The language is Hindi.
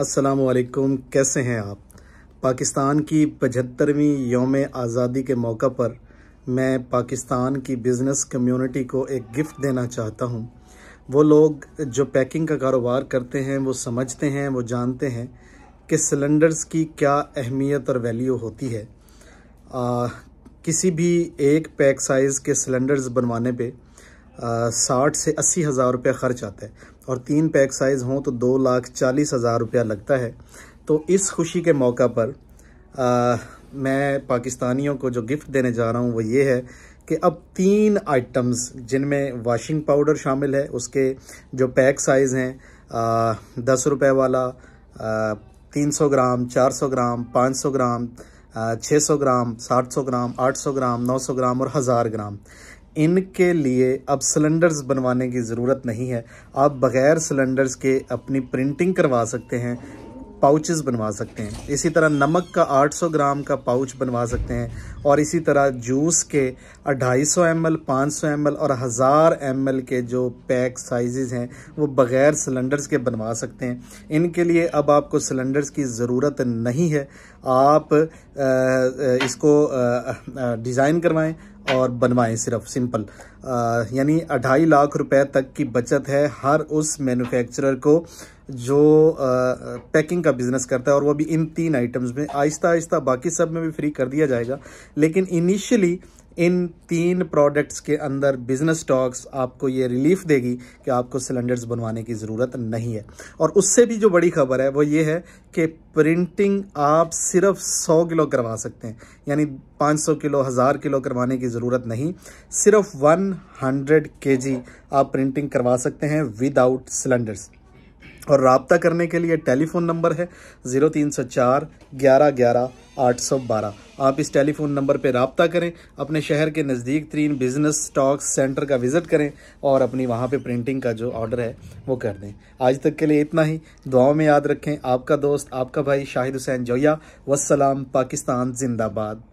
वालेकुम कैसे हैं आप पाकिस्तान की पचहत्तरवीं योम आज़ादी के मौका पर मैं पाकिस्तान की बिज़नेस कम्युनिटी को एक गिफ़्ट देना चाहता हूं। वो लोग जो पैकिंग का कारोबार करते हैं वो समझते हैं वो जानते हैं कि सिलेंडर्स की क्या अहमियत और वैल्यू होती है आ, किसी भी एक पैक साइज़ के सिलेंडर्स बनवाने पर साठ से अस्सी हज़ार रुपया ख़र्च आता है और तीन पैक साइज़ हों तो दो लाख चालीस हज़ार रुपया लगता है तो इस खुशी के मौका पर आ, मैं पाकिस्तानियों को जो गिफ्ट देने जा रहा हूँ वो ये है कि अब तीन आइटम्स जिनमें वाशिंग पाउडर शामिल है उसके जो पैक साइज़ हैं दस रुपये वाला आ, तीन सौ ग्राम चार सौ ग्राम पाँच सौ ग्राम छः सौ ग्राम सात सौ ग्राम आठ सौ ग्राम नौ सौ ग्राम और हज़ार ग्राम इनके लिए अब सिलेंडर्स बनवाने की ज़रूरत नहीं है आप बग़ैर सिलेंडर्स के अपनी प्रिंटिंग करवा सकते हैं पाउचेस बनवा सकते हैं इसी तरह नमक का 800 ग्राम का पाउच बनवा सकते हैं और इसी तरह जूस के 250 एम एल पाँच सौ और हज़ार एम के जो पैक साइजेस हैं वो बग़ैर सिलेंडर्स के बनवा सकते हैं इनके लिए अब आपको सिलेंडर्स की ज़रूरत नहीं है आप इसको डिज़ाइन करवाएं और बनवाएं सिर्फ सिंपल यानी अढ़ाई लाख रुपए तक की बचत है हर उस मैन्युफैक्चरर को जो आ, पैकिंग का बिजनेस करता है और वो भी इन तीन आइटम्स में आहिस्ता आहिस्ता बाकी सब में भी फ्री कर दिया जाएगा लेकिन इनिशियली इन तीन प्रोडक्ट्स के अंदर बिजनेस स्टॉक्स आपको ये रिलीफ देगी कि आपको सिलेंडर्स बनवाने की ज़रूरत नहीं है और उससे भी जो बड़ी खबर है वो ये है कि प्रिंटिंग आप सिर्फ 100 किलो करवा सकते हैं यानी 500 किलो हज़ार किलो करवाने की ज़रूरत नहीं सिर्फ 100 केजी आप प्रिंटिंग करवा सकते हैं विदाउट सिलेंडर्स और रबता करने के लिए टेलीफ़ोन नंबर है ज़ीरो तीन सौ चार ग्यारह ग्यारह आठ सौ बारह आप इस टेलीफोन नंबर पर रबता करें अपने शहर के नज़दीक तरीन बिज़नेस स्टॉक्स सेंटर का विज़िट करें और अपनी वहाँ पर प्रिंटिंग का जो ऑर्डर है वो कर दें आज तक के लिए इतना ही दुआओं में याद रखें आपका दोस्त आपका भाई शाहिद हुसैन जोया वसलाम पाकिस्तान जिंदाबाद